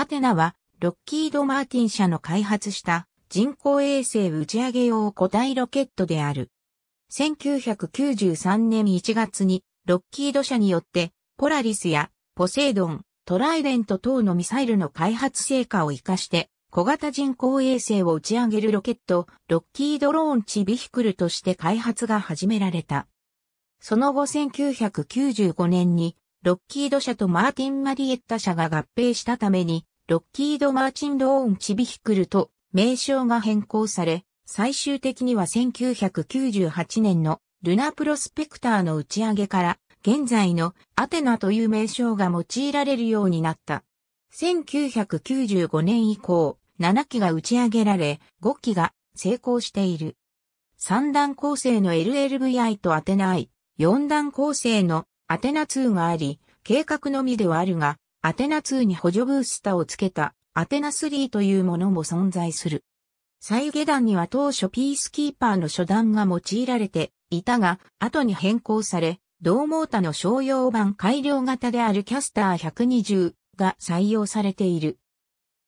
アテナは、ロッキード・マーティン社の開発した人工衛星打ち上げ用固体ロケットである。1993年1月に、ロッキード社によって、ポラリスやポセイドン、トライデント等のミサイルの開発成果を活かして、小型人工衛星を打ち上げるロケット、ロッキードローンチビヒクルとして開発が始められた。その後1995年にロッキード社とマーティン・マリエッタ社が合併したために、ロッキード・マーチンド・オーン・チビヒクルと名称が変更され、最終的には1998年のルナプロスペクターの打ち上げから、現在のアテナという名称が用いられるようになった。1995年以降、7機が打ち上げられ、5機が成功している。3段構成の LLVI とアテナ I、4段構成のアテナ2があり、計画のみではあるが、アテナ2に補助ブースターをつけたアテナ3というものも存在する。再下段には当初ピースキーパーの初段が用いられていたが、後に変更され、同モータの商用版改良型であるキャスター120が採用されている。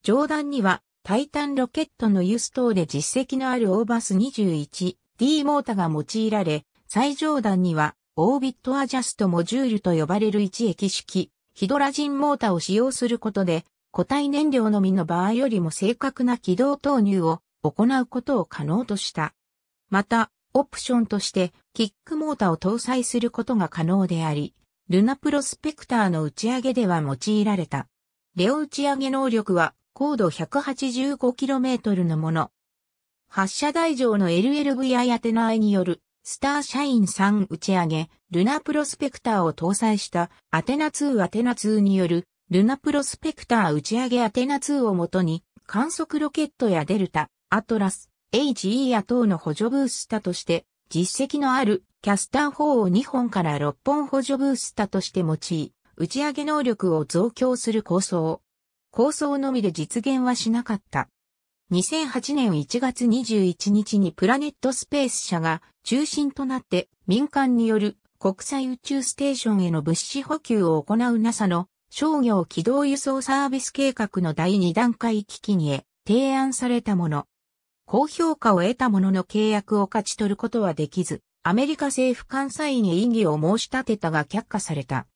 上段にはタイタンロケットの輸ス等で実績のあるオーバス 21D モータが用いられ、最上段にはオービットアジャストモジュールと呼ばれる一液式、ヒドラジンモーターを使用することで、固体燃料のみの場合よりも正確な軌道投入を行うことを可能とした。また、オプションとして、キックモーターを搭載することが可能であり、ルナプロスペクターの打ち上げでは用いられた。レオ打ち上げ能力は高度 185km のもの。発射台上の LLVI アテナーによるスター社員3打ち上げ、ルナプロスペクターを搭載したアテナ2アテナ2によるルナプロスペクター打ち上げアテナ2をもとに観測ロケットやデルタ、アトラス、HE や等の補助ブースタとして実績のあるキャスター4を2本から6本補助ブースタとして用い、打ち上げ能力を増強する構想。構想のみで実現はしなかった。2008年1月21日にプラネットスペース社が中心となって民間による国際宇宙ステーションへの物資補給を行う NASA の商業軌道輸送サービス計画の第2段階危機にへ提案されたもの。高評価を得たものの契約を勝ち取ることはできず、アメリカ政府監査員へ異議を申し立てたが却下された。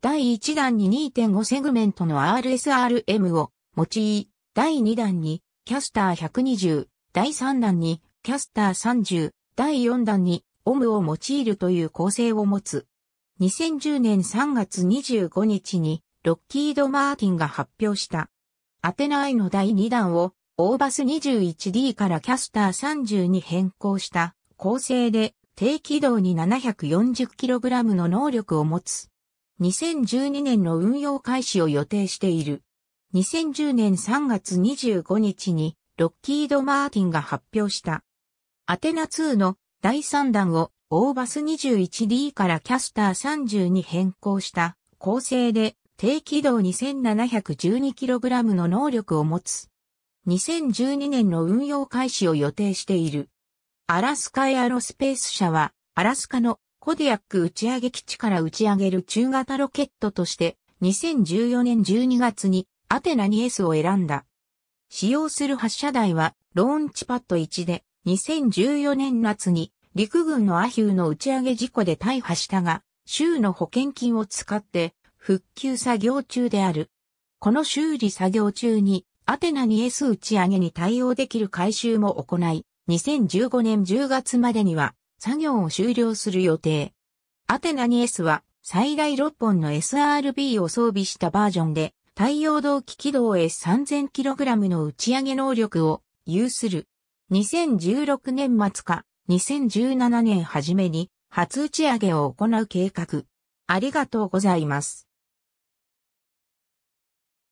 第1弾に2.5セグメントの RSRM を用い、第2弾にキャスター120、第3弾に、キャスター30、第4弾に、オムを用いるという構成を持つ。2010年3月25日に、ロッキード・マーティンが発表した。アテナイの第2弾を、オーバス 21D からキャスター30に変更した構成で低軌道に 740kg の能力を持つ。2012年の運用開始を予定している。2010年3月25日にロッキード・マーティンが発表した。アテナ2の第3弾をオーバス 21D からキャスター30に変更した構成で低軌道 2712kg の能力を持つ。2012年の運用開始を予定している。アラスカエアロスペース社はアラスカのコディアック打ち上げ基地から打ち上げる中型ロケットとして2014年12月にアテナ 2S を選んだ。使用する発射台はローンチパッド1で2014年夏に陸軍のアヒューの打ち上げ事故で大破したが、州の保険金を使って復旧作業中である。この修理作業中にアテナ 2S 打ち上げに対応できる改修も行い、2015年10月までには作業を終了する予定。アテナ 2S は最大6本の SRB を装備したバージョンで、太陽動機軌道へ 3000kg の打ち上げ能力を有する。2016年末か2017年初めに初打ち上げを行う計画。ありがとうございます。